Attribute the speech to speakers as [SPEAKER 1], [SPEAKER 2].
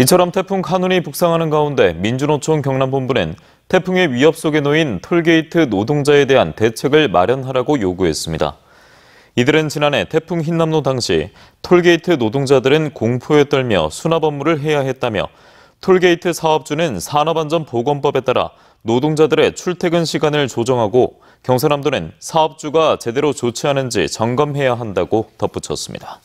[SPEAKER 1] 이처럼 태풍 카눈이 북상하는 가운데 민주노총 경남본부는 태풍의 위협 속에 놓인 톨게이트 노동자에 대한 대책을 마련하라고 요구했습니다. 이들은 지난해 태풍 흰남노 당시 톨게이트 노동자들은 공포에 떨며 수납 업무를 해야 했다며 톨게이트 사업주는 산업안전보건법에 따라 노동자들의 출퇴근 시간을 조정하고 경상남도는 사업주가 제대로 조치하는지 점검해야 한다고 덧붙였습니다.